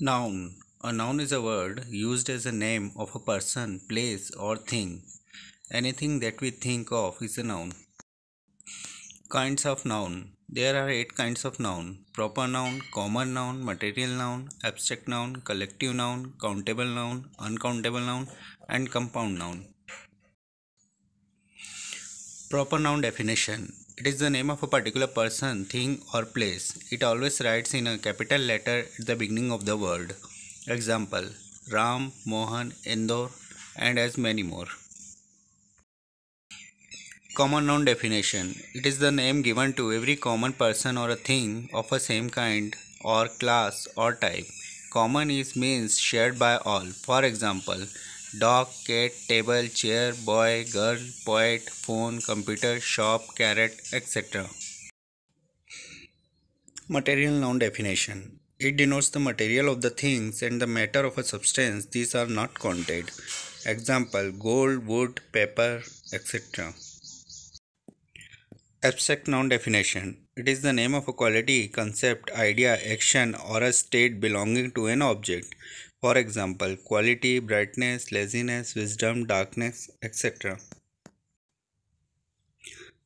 Noun A noun is a word used as a name of a person, place, or thing. Anything that we think of is a noun. Kinds of noun There are eight kinds of noun proper noun, common noun, material noun, abstract noun, collective noun, countable noun, uncountable noun, and compound noun. Proper noun definition it is the name of a particular person, thing, or place. It always writes in a capital letter at the beginning of the word. Example Ram, Mohan, Indore, and as many more. Common noun definition It is the name given to every common person or a thing of a same kind or class or type. Common is means shared by all. For example, Dog, cat, table, chair, boy, girl, poet, phone, computer, shop, carrot, etc. Material noun definition It denotes the material of the things and the matter of a substance. These are not counted. Example gold, wood, paper, etc. Abstract noun definition It is the name of a quality, concept, idea, action, or a state belonging to an object. For example, quality, brightness, laziness, wisdom, darkness, etc.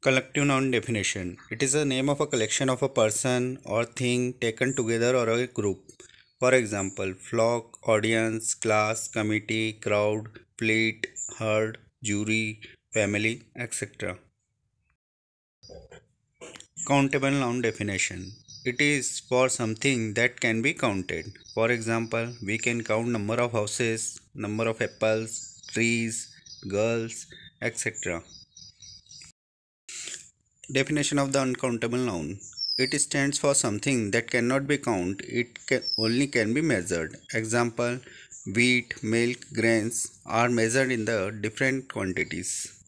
Collective noun definition It is the name of a collection of a person or thing taken together or a group. For example, flock, audience, class, committee, crowd, fleet, herd, jury, family, etc. Countable noun definition it is for something that can be counted. For example, we can count number of houses, number of apples, trees, girls, etc. Definition of the uncountable noun. It stands for something that cannot be counted. It can only can be measured. Example, wheat, milk, grains are measured in the different quantities.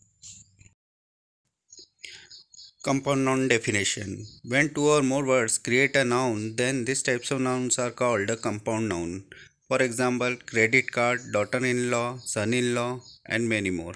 Compound noun definition. When two or more words create a noun, then these types of nouns are called a compound noun. For example, credit card, daughter in law, son in law, and many more.